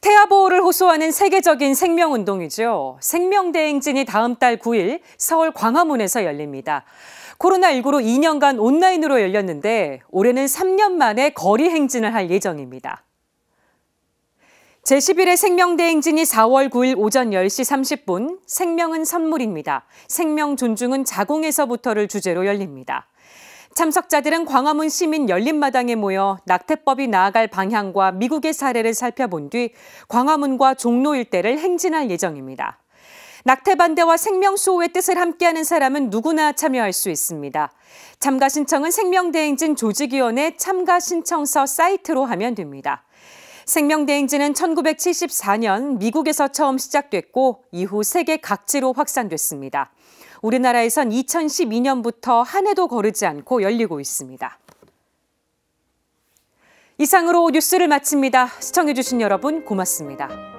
태아 보호를 호소하는 세계적인 생명운동이죠. 생명대행진이 다음 달 9일 서울 광화문에서 열립니다. 코로나19로 2년간 온라인으로 열렸는데 올해는 3년 만에 거리 행진을 할 예정입니다. 제11회 생명대행진이 4월 9일 오전 10시 30분 생명은 선물입니다. 생명 존중은 자궁에서부터를 주제로 열립니다. 참석자들은 광화문 시민 열린마당에 모여 낙태법이 나아갈 방향과 미국의 사례를 살펴본 뒤 광화문과 종로 일대를 행진할 예정입니다. 낙태 반대와 생명수호의 뜻을 함께하는 사람은 누구나 참여할 수 있습니다. 참가 신청은 생명대행진 조직위원회 참가 신청서 사이트로 하면 됩니다. 생명대행지는 1974년 미국에서 처음 시작됐고 이후 세계 각지로 확산됐습니다. 우리나라에선 2012년부터 한 해도 거르지 않고 열리고 있습니다. 이상으로 뉴스를 마칩니다. 시청해주신 여러분 고맙습니다.